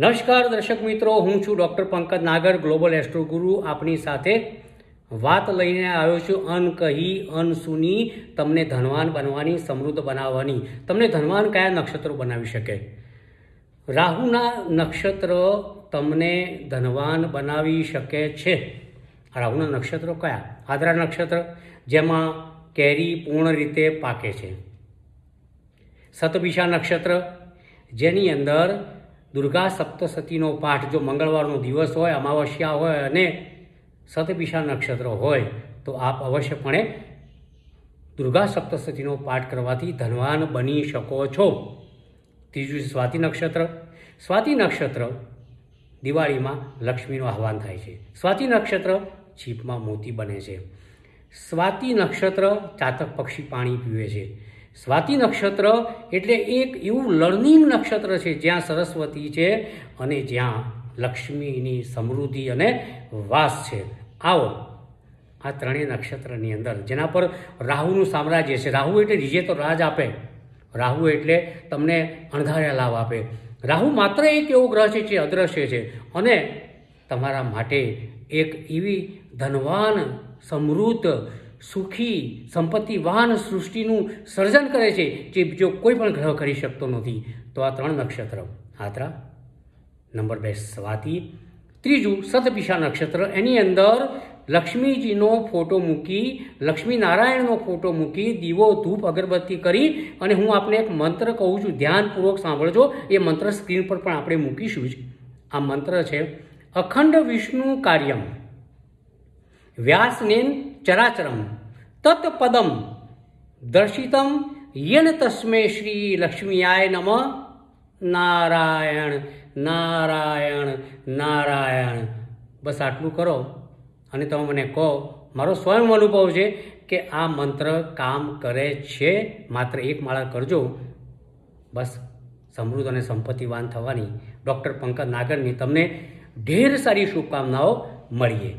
નમસ્કાર દર્શક મિત્રો હું છું doctor Pankaj Nagar global astro ગુરુ આપની સાથે વાત લઈને આવ્યો છું અન કહી અનસુની તમને ધનવાન બનવાની સમૃદ્ધ બનાવવાની તમને ધનવાન કયા નક્ષત્રો બનાવી શકે રાહુના નક્ષત્ર તમને ધનવાન બનાવી શકે છે રાહુના નક્ષત્રો કયા આદરા નક્ષત્ર જેમાં કેરી પૂર્ણ રીતે પાકે છે સતબિશા નક્ષત્ર જેની અંદર દુર્ગા સપ્તસતીનો પાઠ જો મંગળવારનો દિવસ હોય અમાવસ્યા હોય અને સતપિશા નક્ષત્ર હોય તો આપ અવશ્યપણે દુર્ગા સપ્તસતીનો પાઠ કરવાથી ધનવાન બની શકો છો ત્રીજું સ્વાતિ નક્ષત્ર સ્વાતિ નક્ષત્ર દિવાળીમાં લક્ષ્મીનું આહવાન થાય છે સ્વાતિ નક્ષત્ર છીપમાં મોતી બને છે સ્વાતિ નક્ષત્ર ચાતક પક્ષી પાણી પીવે છે સ્વાતિ નક્ષત્ર એટલે એક એવું લર્નિંગ નક્ષત્ર છે જ્યાં સરસ્વતી છે અને જ્યાં લક્ષ્મીની સમૃદ્ધિ અને વાસ છે આવો આ ત્રણેય નક્ષત્રની અંદર જેના પર રાહુનું સામ્રાજ્ય છે રાહુ એટલે રીજે તો રાજ આપે રાહુ એટલે તમને અણધાર્યા લાભ આપે રાહુ માત્ર એક એવો ગ્રહ છે જે અદ્રશ્ય છે અને તમારા માટે એક એવી ધનવાન સમૃદ્ધ સુખી સંપત્તિવાન સૃષ્ટિનું સર્જન કરે છે જે બીજો કોઈ પણ ગ્રહ કરી શકતો નથી તો આ ત્રણ નક્ષત્ર આત્રા નંબર બે સ્વાતિ ત્રીજું સતપિશા નક્ષત્ર એની અંદર લક્ષ્મીજીનો ફોટો મૂકી લક્ષ્મીનારાયણનો ફોટો મૂકી દીવો ધૂપ અગરબત્તી કરી અને હું આપને એક મંત્ર કહું છું ધ્યાનપૂર્વક સાંભળજો એ મંત્ર સ્ક્રીન પર પણ આપણે મૂકીશું જ આ મંત્ર છે અખંડ વિષ્ણુ કાર્યમ વ્યાસનેન ચરાચરમ તત્પદમ દર્શિતમ યેન તસ્મે શ્રી લક્ષ્મીયાય નમ નારાયણ નારાયણ નારાયણ બસ આટલું કરો અને તમે મને કહો મારો સ્વયં અનુભવ છે કે આ મંત્ર કામ કરે છે માત્ર એક માળા કરજો બસ સમૃદ્ધ અને સંપત્તિવાન થવાની ડૉક્ટર પંકજ નાગરની તમને ઢેર સારી શુભકામનાઓ મળીએ